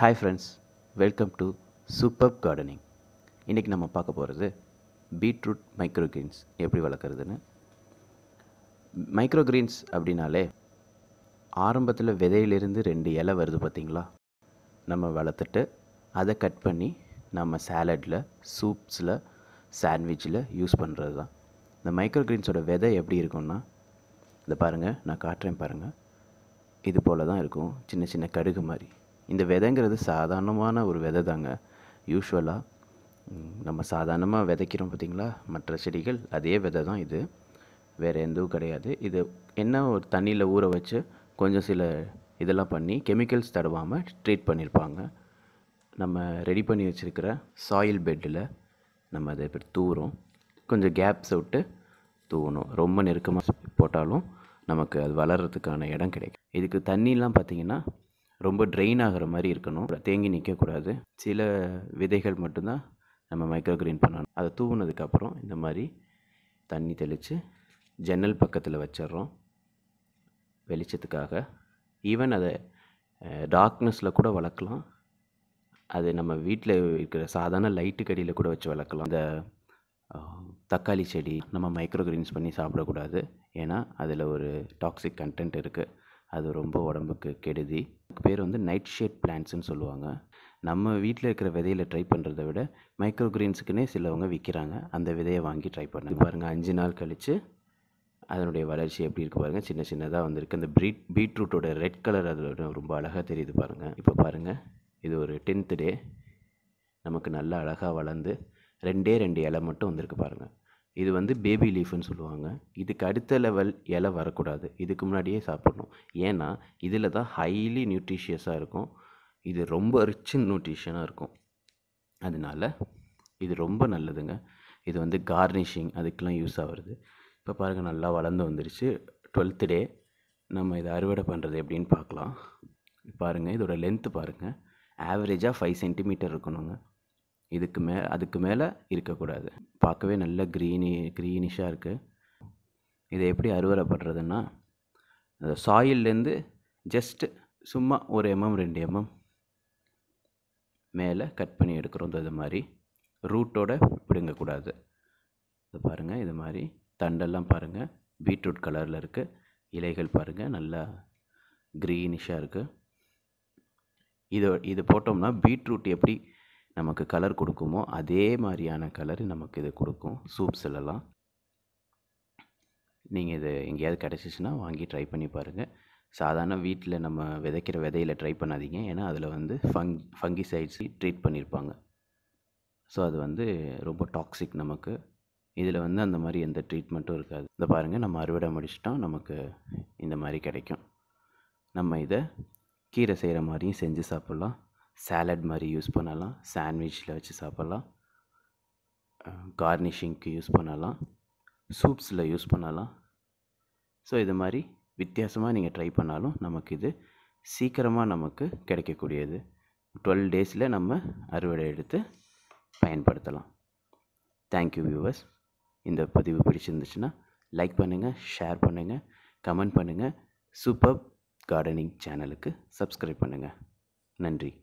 hi friends welcome to super gardening இன்றைக்கி நம்ம பார்க்க போகிறது பீட்ரூட் மைக்ரோக்ரீன்ஸ் எப்படி வளர்க்குறதுன்னு மைக்ரோக்ரீன்ஸ் அப்படின்னாலே ஆரம்பத்தில் விதையிலிருந்து ரெண்டு இலை வருது பார்த்திங்களா நம்ம வளர்த்துட்டு அதை கட் பண்ணி நம்ம சாலடில் சூப்ஸில் சாண்ட்விச்சில் யூஸ் பண்ணுறது தான் இந்த மைக்ரோக்ரீன்ஸோட விதை எப்படி இருக்கும்னா இதை பாருங்கள் நான் காட்டுறேன் பாருங்கள் இது போல் தான் இருக்கும் சின்ன சின்ன கடுகு மாதிரி இந்த விதைங்கிறது சாதாரணமான ஒரு விதை தாங்க யூஸ்வலாக நம்ம சாதாரணமாக விதைக்கிறோம் பார்த்திங்களா மற்ற செடிகள் அதே விதை தான் இது வேறு எந்தவும் கிடையாது இது என்ன ஒரு தண்ணியில் ஊற வச்சு கொஞ்சம் சில இதெல்லாம் பண்ணி கெமிக்கல்ஸ் தடவாமல் ட்ரீட் பண்ணியிருப்பாங்க நம்ம ரெடி பண்ணி வச்சுருக்கிற சாயில் பெட்டில் நம்ம அதை இப்போ தூவுறோம் கொஞ்சம் கேப்ஸ் விட்டு தூவணும் ரொம்ப நெருக்கமாக போட்டாலும் நமக்கு அது வளர்கிறதுக்கான இடம் கிடைக்கும் இதுக்கு தண்ணிலாம் பார்த்திங்கன்னா ரொம்ப ட்ரெயின் ஆகிற மாதிரி இருக்கணும் தேங்கி நிற்கக்கூடாது சில விதைகள் மட்டும்தான் நம்ம மைக்ரோ க்ரீன் பண்ணணும் அதை தூவுனதுக்கப்புறம் இந்த மாதிரி தண்ணி தெளித்து ஜன்னல் பக்கத்தில் வச்சிட்றோம் வெளிச்சத்துக்காக ஈவன் அதை டார்க்னஸில் கூட வளர்க்கலாம் அது நம்ம வீட்டில் இருக்கிற சாதாரண லைட்டு கடியில் கூட வச்சு வளர்க்கலாம் இந்த தக்காளி செடி நம்ம மைக்ரோ க்ரீன்ஸ் பண்ணி சாப்பிடக்கூடாது ஏன்னா அதில் ஒரு டாக்ஸிக் கண்டென்ட் இருக்குது அது ரொம்ப உடம்புக்கு கெடுதி பேர் வந்து நைட் ஷேட் பிளான்ட்ஸ்னு சொல்லுவாங்க நம்ம வீட்டில் இருக்கிற விதையில் ட்ரை பண்ணுறத விட மைக்ரோ கிரீன்ஸுக்குன்னே சிலவங்க விற்கிறாங்க அந்த விதையை வாங்கி ட்ரை பண்ண பாருங்கள் அஞ்சு நாள் கழித்து அதனுடைய வளர்ச்சி எப்படி இருக்குது பாருங்கள் சின்ன சின்னதாக வந்திருக்கு அந்த பீட் பீட்ரூட்டோட ரெட் கலர் அதில் ரொம்ப அழகாக தெரியுது பாருங்கள் இப்போ பாருங்கள் இது ஒரு டென்த்து டே நமக்கு நல்லா அழகாக வளர்ந்து ரெண்டே ரெண்டு இலை மட்டும் வந்திருக்கு பாருங்கள் இது வந்து பேபி லீஃப்னு சொல்லுவாங்க இதுக்கு அடுத்த லெவல் இலை வரக்கூடாது இதுக்கு முன்னாடியே சாப்பிட்ணும் ஏன்னா இதில் தான் ஹைலி நியூட்ரிஷியஸாக இருக்கும் இது ரொம்ப ரிச் நியூட்ரிஷனாக இருக்கும் அதனால் இது ரொம்ப நல்லதுங்க இது வந்து கார்னிஷிங் அதுக்கெலாம் யூஸ் ஆகிறது இப்போ பாருங்கள் நல்லா வளர்ந்து வந்துருச்சு டுவெல்த்து டே நம்ம இதை அறுவடை பண்ணுறது எப்படின்னு பார்க்கலாம் பாருங்கள் இதோடய லென்த்து பாருங்கள் ஆவரேஜாக ஃபைவ் சென்டிமீட்டர் இருக்கணுங்க இதுக்கு மே அதுக்கு மேலே இருக்கக்கூடாது பார்க்கவே நல்ல க்ரீனி க்ரீனிஷாக இருக்குது இதை எப்படி அறுவடை பண்ணுறதுன்னா அந்த சாயில்லேருந்து ஜஸ்ட்டு சும்மா ஒரு எம்எம் ரெண்டு எம்எம் மேலே கட் பண்ணி எடுக்கிறோம் இது மாதிரி ரூட்டோட பிடுங்கக்கூடாது இது பாருங்கள் இது மாதிரி தண்டெல்லாம் பாருங்கள் பீட்ரூட் கலரில் இருக்குது இலைகள் பாருங்கள் நல்லா க்ரீனிஷாக இருக்குது இதை இது போட்டோம்னா பீட்ரூட் எப்படி நமக்கு கலர் கொடுக்குமோ அதே மாதிரியான கலர் நமக்கு இது கொடுக்கும் சூப்ஸ்லலாம் நீங்கள் இது எங்கேயாவது கிடச்சிச்சின்னா வாங்கி ட்ரை பண்ணி பாருங்கள் சாதாரண வீட்டில் நம்ம விதைக்கிற விதையில் ட்ரை பண்ணாதீங்க ஏன்னா அதில் வந்து ஃபங் ஃபங்கிசைட்ஸ் ட்ரீட் பண்ணியிருப்பாங்க ஸோ அது வந்து ரொம்ப டாக்ஸிக் நமக்கு இதில் வந்து அந்த மாதிரி எந்த ட்ரீட்மெண்ட்டும் இருக்காது இந்த பாருங்கள் நம்ம அறுவடை முடிச்சிட்டோம் நமக்கு இந்த மாதிரி கிடைக்கும் நம்ம இதை கீரை செய்கிற மாதிரியும் செஞ்சு சாப்பிட்லாம் சேலட் மாதிரி யூஸ் பண்ணலாம் சாண்ட்விச்சில் வச்சு சாப்பிட்லாம் கார்னிஷிங்க்கு யூஸ் பண்ணலாம் சூப்ஸில் யூஸ் பண்ணலாம் ஸோ இது மாதிரி வித்தியாசமாக நீங்கள் ட்ரை பண்ணாலும் நமக்கு இது சீக்கிரமாக நமக்கு கிடைக்கக்கூடியது டுவெல் டேஸில் நம்ம அறுவடை எடுத்து பயன்படுத்தலாம் தேங்க்யூ வியூவர்ஸ் இந்த பதிவு பிடிச்சிருந்துச்சுன்னா லைக் பண்ணுங்கள் ஷேர் பண்ணுங்கள் கமெண்ட் பண்ணுங்கள் சூப்பர் கார்டனிங் சேனலுக்கு சப்ஸ்கிரைப் பண்ணுங்கள் நன்றி